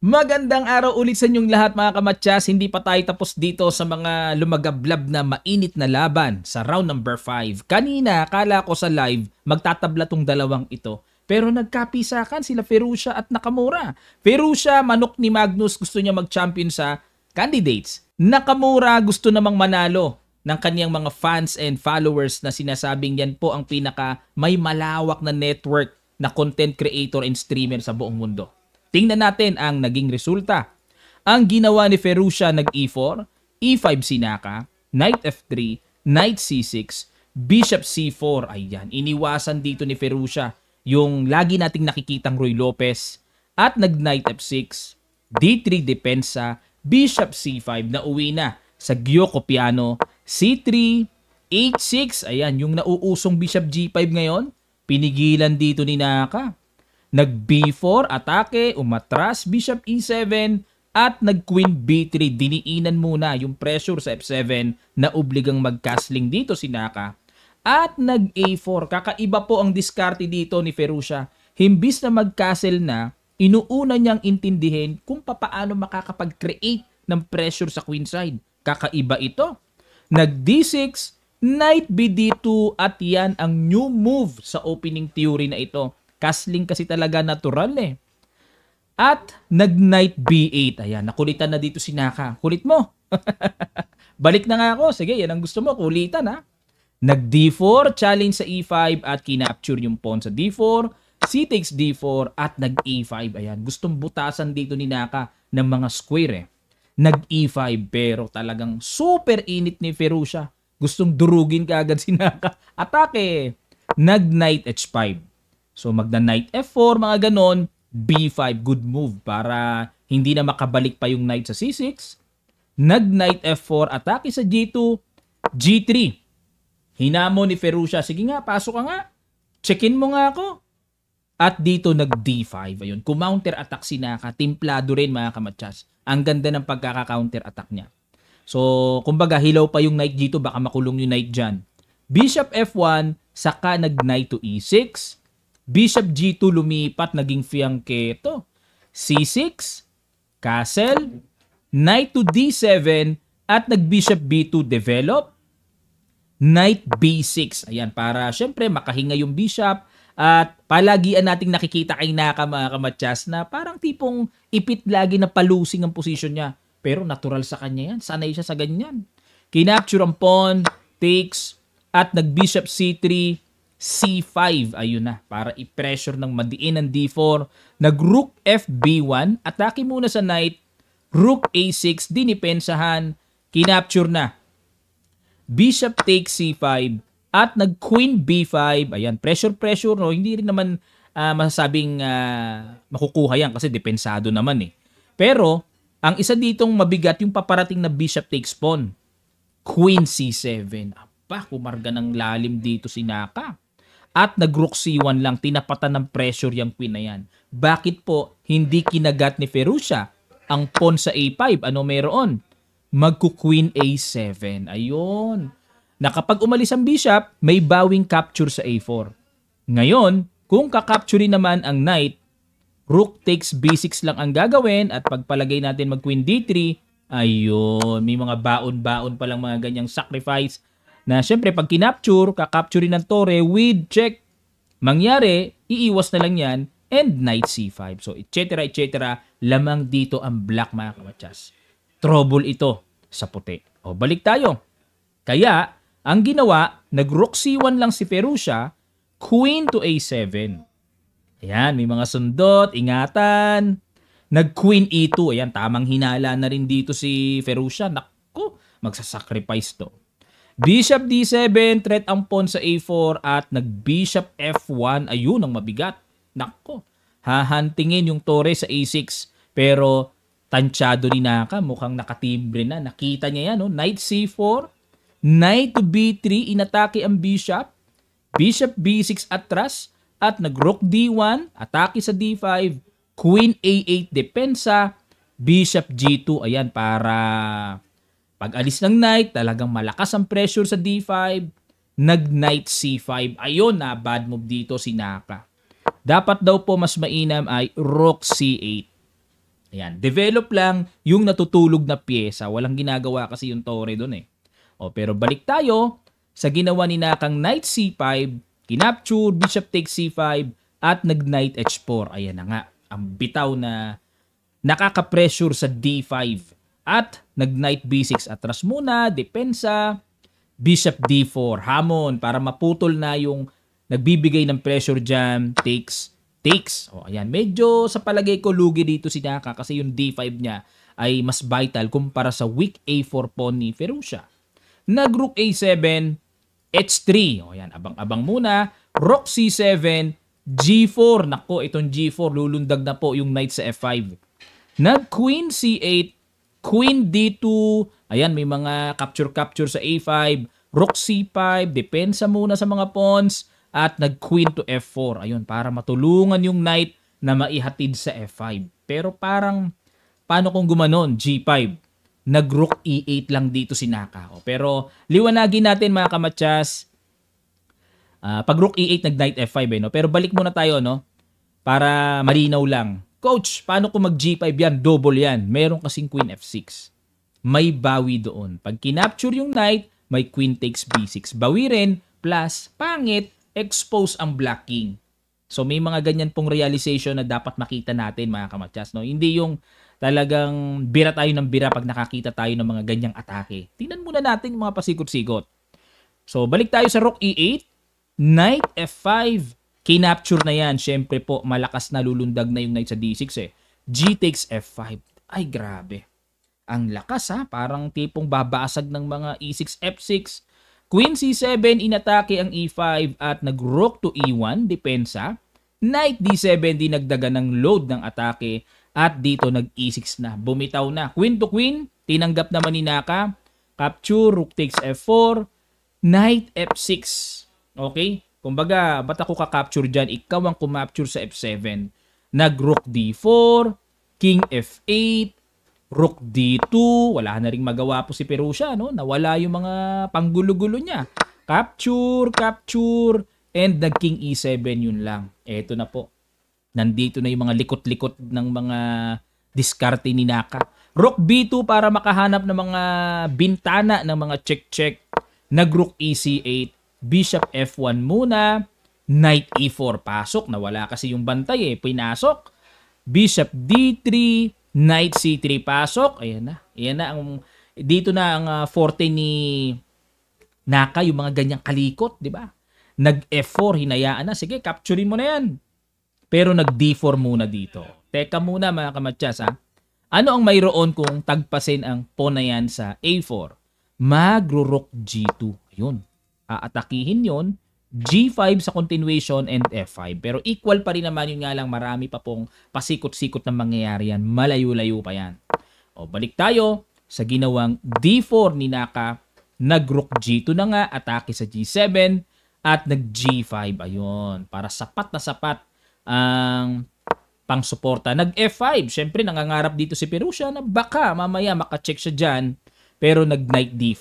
Magandang araw ulit sa inyong lahat mga kamatsas. Hindi pa tayo tapos dito sa mga lumagablab na mainit na laban sa round number 5. Kanina, akala ko sa live, magtatabla tong dalawang ito. Pero nagkapisakan sila Ferrucia at Nakamura. Ferrucia, manok ni Magnus, gusto niya mag-champion sa candidates. Nakamura, gusto namang manalo ng kaniyang mga fans and followers na sinasabing yan po ang pinaka may malawak na network na content creator and streamer sa buong mundo. Tingnan natin ang naging resulta. Ang ginawa ni Ferruccia nag e4, e5 sinaka, knight f3, knight c6, bishop c4. Ayan, iniwasan dito ni Ferruccia yung lagi nating nakikitang Roy Lopez at nag knight f6, d3 depensa, bishop c5 na uwi na sa Gyoko Piano, c3, h6. Ayan, yung nauusong bishop g5 ngayon, pinigilan dito ni Naka. Nag B4 atake, umatras bishop E7 at nag queen B3 diniinan muna yung pressure sa F7 na obligang magcastling dito si Naka. At nag A4, kakaiba po ang diskarte dito ni Ferusha. Himbis na magcastle na, inuuna niyang intindihin kung paano makakapag-create ng pressure sa queenside. Kakaiba ito. Nag D6, knight BD2 at yan ang new move sa opening theory na ito. Casling kasi talaga natural eh. At nag-knight B8. Ayan, nakulitan na dito si Naka. Kulit mo. Balik na nga ako. Sige, yan ang gusto mo. Kulitan ha. Nag D4, challenge sa E5 at kinapture yung pawn sa D4. C takes D4 at nag E5. Ayan, gustong butasan dito ni Naka ng mga square eh. Nag E5 pero talagang super init ni Ferusha. Gustong durugin ka agad si Naka. Atake! Nag Knight H5. So magna knight f4, mga ganon, b5, good move para hindi na makabalik pa yung knight sa c6. Nag knight f4, atake sa g2, g3. Hinamo ni Ferruccia, sige nga, pasok ka nga. check-in mo nga ako. At dito nag d5. Ayun, kumounter attack si Naka. Timplado rin mga kamatsas. Ang ganda ng pagkaka-counter attack niya. So, kumbaga, hilaw pa yung knight g2, Baka makulong yung knight dyan. Bishop f1, saka nag knight to e6. Bishop G2 lumipat, naging fiangke ito. C6, castle, knight to D7, at nag-bishop B2 develop. Knight B6. Ayan, para syempre makahinga yung bishop. At palagian nating nakikita kay Naka mga kamatyas na parang tipong ipit lagi na palusing ang position niya. Pero natural sa kanya yan. Sanay siya sa ganyan. Kinapture ang pawn, takes, at nag-bishop C3, C5. Ayun na, para i-pressure ng madiin ang D4. Nag-rook FB1, atake muna sa knight, rook A6, dinipensahan, kinapture na. Bishop takes C5 at nag-queen B5. Ayan, pressure-pressure, no? Hindi rin naman uh, masasabing uh, makukuha yan kasi depensado naman eh. Pero, ang isa ditong mabigat yung paparating na bishop takes pawn. Queen C7. Aba, kumarga ng lalim dito si Naka at c1 lang, tinapatan ng pressure yung queen na yan. Bakit po hindi kinagat ni Ferruccia ang pawn sa A5? Ano meron? Magku-queen A7. Ayun. Na umalis ang bishop, may bawing capture sa A4. Ngayon, kung kakapture naman ang knight, rook takes b6 lang ang gagawin at pagpalagay natin mag queen d3, ayun, may mga baon-baon pa lang mga ganyang sacrifice na syempre pag kinapture, kakapture ng Torre with check. Mangyari, iiwas na lang yan and knight c5. So, etc. etc. Lamang dito ang black mga kamatsas. Trouble ito sa puti. O, balik tayo. Kaya, ang ginawa, nag-rook c1 lang si Perusha, queen to a7. Ayan, may mga sundot, ingatan. Nag-queen e2. Ayan, tamang hinala na rin dito si Ferusha. Nakko, magsasacrifice to. Bishop D7, threat ang pawn sa A4 at nag-bishop F1. Ayun ang mabigat. Nako, hahantingin yung tore sa A6. Pero tansyado ni Naka, mukhang nakatimbre na. Nakita niya yan, no? Knight C4, Knight to B3, inatake ang bishop. Bishop B6 atras at nag-rook D1, atake sa D5, Queen A8 depensa, Bishop G2, ayan para pag alis ng knight, talagang malakas ang pressure sa d5. Nag-knight c5. Ayun na, ah, bad move dito si Naka. Dapat daw po mas mainam ay rook c8. Ayan, develop lang yung natutulog na pyesa. Walang ginagawa kasi yung tore doon eh. O, pero balik tayo sa ginawa ni Nakang knight c5, kinapture, bishop takes c5, at nag-knight h4. Ayan na nga, ang bitaw na nakaka-pressure sa d5 at nag-knight b6 atras muna, depensa, bishop d4, hamon para maputol na yung nagbibigay ng pressure dyan, takes, takes. O ayan, medyo sa palagay ko lugi dito si Naka kasi yung d5 niya ay mas vital kumpara sa weak a4 pawn ni Ferruccia. Nag rook a7, h3. O ayan, abang-abang muna. Rook c7, g4. Nako, itong g4 lulundag na po yung knight sa f5. Nag queen c8, Queen D2, ayan may mga capture-capture sa A5, Rook C5, depensa muna sa mga pawns, at nag-queen to F4. Ayun, para matulungan yung knight na maihatid sa F5. Pero parang, paano kung gumanon? G5. Nag-rook E8 lang dito si Naka. O, pero liwanagin natin mga kamatsas, uh, ah, pag rook E8 nag-knight F5 eh, no? Pero balik muna tayo, no? Para malinaw lang Coach, paano ko mag G5 yan? Double yan. Meron kasing Queen F6. May bawi doon. Pag kinapture yung knight, may Queen takes B6. Bawi rin, plus, pangit, expose ang Black King. So may mga ganyan pong realization na dapat makita natin mga kamatyas. No? Hindi yung talagang bira tayo ng bira pag nakakita tayo ng mga ganyang atake. Tingnan muna natin yung mga pasikot-sikot. So balik tayo sa Rook E8, Knight F5, Kinapture na yan. syempre po, malakas na lulundag na yung knight sa d6 eh. G takes f5. Ay, grabe. Ang lakas ha. Parang tipong babasag ng mga e6, f6. Queen c7, inatake ang e5 at nag-rook to e1, depensa. Knight d7, nagdaga ng load ng atake at dito nag-e6 na. Bumitaw na. Queen to queen, tinanggap naman ni Naka. Capture, rook takes f4, knight f6. Okay? Kumbaga, ba't ako kakapture dyan? Ikaw ang kumapture sa F7. Nag-rook D4, king F8, rook D2. Wala na rin magawa po si Perusia. No? Nawala yung mga panggulo-gulo niya. Capture, capture, and nag-king E7 yun lang. Eto na po. Nandito na yung mga likot-likot ng mga diskarte ni Naka. Rook B2 para makahanap ng mga bintana ng mga check-check. Nag-rook E, c 8 bishop f1 muna, knight e4 pasok, nawala kasi yung bantay eh, pinasok, bishop d3, knight c3 pasok, ayan na, ayan na, ang, dito na ang uh, forte ni Naka, yung mga ganyang kalikot, di ba? Nag f4, hinayaan na, sige, capturein mo na yan. Pero nag d4 muna dito. Teka muna mga kamatsas ha. Ano ang mayroon kung tagpasin ang pawn na yan sa a4? Magro-rook g2. Ayun, aatakihin yon G5 sa continuation and F5. Pero equal pa rin naman yun nga lang marami pa pong pasikot-sikot na mangyayari yan. Malayo-layo pa yan. O balik tayo sa ginawang D4 ni Naka. Nag-rook G2 na nga, atake sa G7 at nag-G5. Ayun, para sapat na sapat ang pang-suporta. Nag-F5, syempre nangangarap dito si Perusha na baka mamaya makacheck siya dyan pero nag-knight D5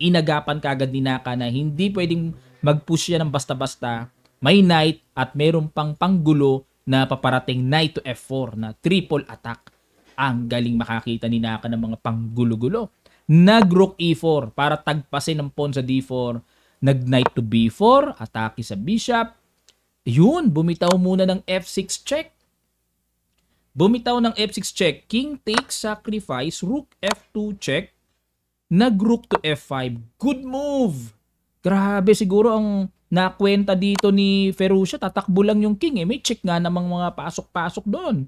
inagapan kagad ni Naka na hindi pwedeng mag-push yan ng basta-basta. May knight at meron pang panggulo na paparating knight to f4 na triple attack. Ang galing makakita ni Naka ng mga panggulo-gulo. Nag-rook e4 para tagpasin ng pawn sa d4. Nag-knight to b4, atake sa bishop. Yun, bumitaw muna ng f6 check. Bumitaw ng f6 check, king takes sacrifice, rook f2 check, nag rook to f5. Good move! Grabe siguro ang nakwenta dito ni Ferruccia. Tatakbo lang yung king eh. May check nga namang mga pasok-pasok doon.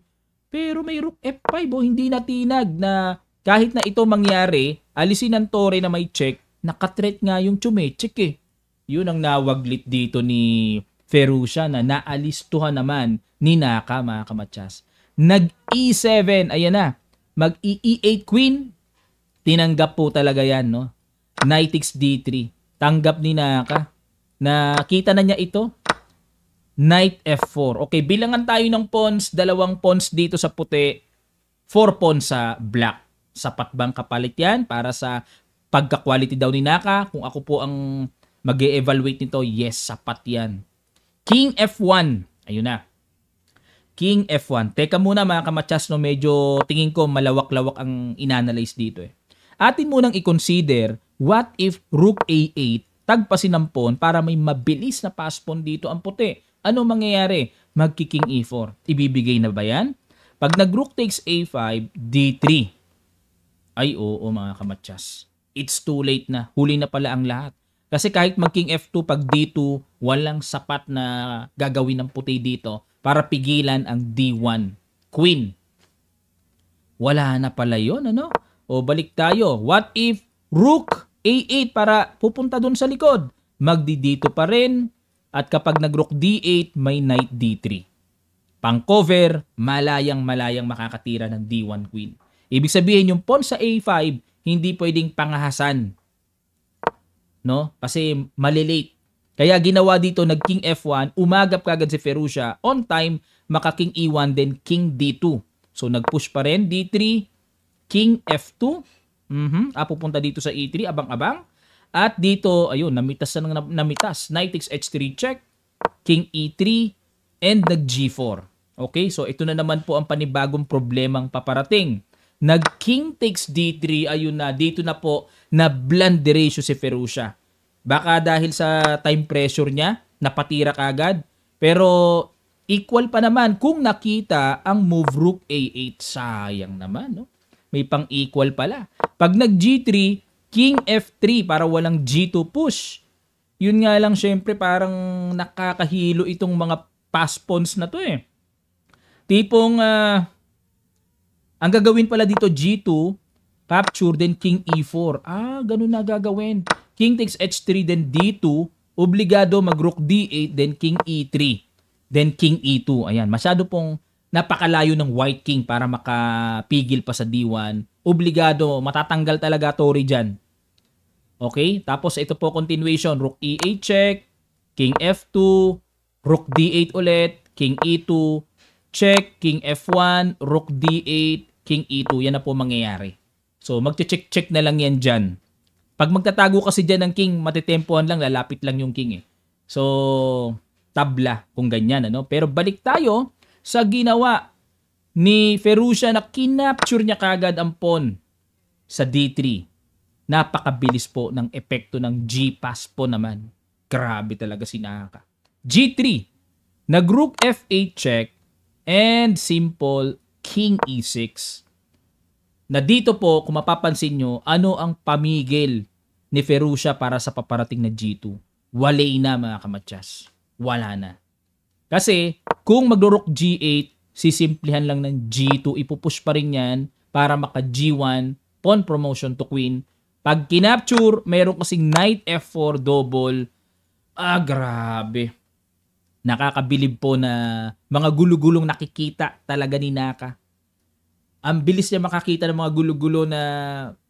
Pero may rook f5 oh, hindi natinag na kahit na ito mangyari, alisin ang tore na may check, nakatret nga yung chumechek eh. Yun ang nawaglit dito ni Ferruccia na naalistuhan naman ni Naka mga kamatsas. Nag E7, ayan na. Mag E8 e queen, tinanggap po talaga yan, no? Nitix D3. Tanggap ni Naka. Nakita na niya ito. Knight F4. Okay, bilangan tayo ng pawns. Dalawang pawns dito sa puti. Four pawns sa black. Sapat bang kapalit yan para sa pagka-quality daw ni Naka? Kung ako po ang mag evaluate nito, yes, sapat yan. King F1. Ayun na. King F1. Teka muna mga kamatsas, no, medyo tingin ko malawak-lawak ang inanalyze dito eh atin munang i-consider what if rook a8 tagpasin ng pawn para may mabilis na paspon dito ang puti. Ano mangyayari? Magki-king e4. Ibibigay na ba yan? Pag nag-rook takes a5, d3. Ay oo mga kamatsas. It's too late na. Huli na pala ang lahat. Kasi kahit mag-king f2 pag d2, walang sapat na gagawin ng puti dito para pigilan ang d1. Queen. Wala na pala yon ano? O balik tayo. What if rook a8 para pupunta dun sa likod? Magdi-dito pa rin. At kapag nag-rook d8, may knight d3. Pang-cover, malayang-malayang makakatira ng d1 queen. Ibig sabihin yung pawn sa a5, hindi pwedeng pangahasan. No? Kasi malilate. Kaya ginawa dito nag king f1, umagap kagad si Ferruccia on time, maka king e1 then king d2. So nag-push pa rin d3, King F2. Mm-hmm. Ah, pupunta dito sa E3, abang-abang. At dito, ayun, namitas na ng namitas. Knight takes H3 check, King E3, and nag G4. Okay, so ito na naman po ang panibagong problemang paparating. Nag King takes D3, ayun na, dito na po, na bland ratio si Ferusha. Baka dahil sa time pressure niya, napatira kagad. Pero equal pa naman kung nakita ang move rook A8. Sayang naman, no? May pang-equal pala. Pag nag-G3, King F3 para walang G2 push. Yun nga lang syempre parang nakakahilo itong mga pass pawns na to eh. Tipong uh, ang gagawin pala dito G2, capture, then King E4. Ah, ganun na gagawin. King takes H3, then D2. Obligado mag-rook D8, then King E3. Then King E2. Ayan, masyado pong napakalayo ng White King para makapigil pa sa D1. Obligado, matatanggal talaga Tory dyan. Okay? Tapos ito po continuation. Rook E8 check. King F2. Rook D8 ulit. King E2. Check. King F1. Rook D8. King E2. Yan na po mangyayari. So magche-check-check na lang yan dyan. Pag magtatago kasi dyan ng king, matitempohan lang, lalapit lang yung king eh. So, tabla kung ganyan. Ano? Pero balik tayo sa ginawa ni Ferruccia na kinapture niya kagad ang pawn sa D3. Napakabilis po ng epekto ng G-pass po naman. Grabe talaga sinaka. G3, na group F8 check and simple King E6. Na dito po, kung mapapansin nyo, ano ang pamigil ni Ferruccia para sa paparating na G2? Wale na mga kamatsas. Wala na. Kasi kung magro-rook G8, sisimplihan lang ng G2, ipupush pa rin yan para maka G1, pawn promotion to queen. Pag kinapture, meron kasing knight F4 double. Ah, grabe. Nakakabilib po na mga gulugulong nakikita talaga ni Naka. Ang bilis niya makakita ng mga gulugulo na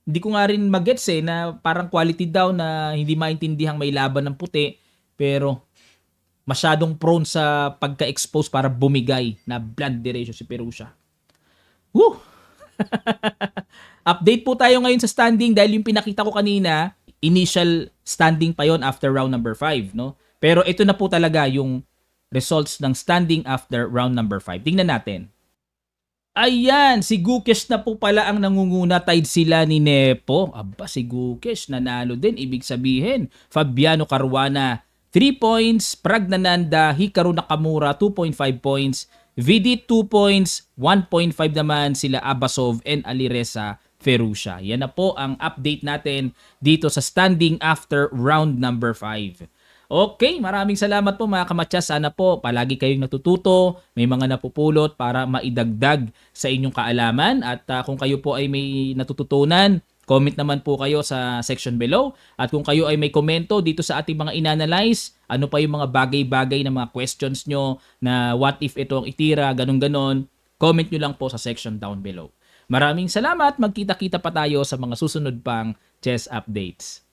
hindi ko nga rin magets eh na parang quality daw na hindi maintindihan may laban ng puti pero masyadong prone sa pagka-expose para bumigay na blood ratio si Perusia. Woo! Update po tayo ngayon sa standing dahil yung pinakita ko kanina, initial standing pa yon after round number 5, no? Pero ito na po talaga yung results ng standing after round number 5. Tingnan natin. Ayan, si Gukesh na po pala ang nangunguna tied sila ni Nepo. Aba, si Gukesh nanalo din. Ibig sabihin, Fabiano Caruana 3 points, Pragnananda, Hikaru Nakamura 2.5 points, VD 2 points, 1.5 naman sila Abasov and Alireza Ferrucia. Yan na po ang update natin dito sa standing after round number 5. Okay, maraming salamat po mga kamatsyas. Sana po palagi kayong natututo, may mga napupulot para maidagdag sa inyong kaalaman. At uh, kung kayo po ay may natututunan, Comment naman po kayo sa section below at kung kayo ay may komento dito sa ating mga inanalyze, ano pa yung mga bagay-bagay na mga questions nyo na what if ito ang itira, ganun-ganon, comment nyo lang po sa section down below. Maraming salamat, magkita-kita pa tayo sa mga susunod pang chess updates.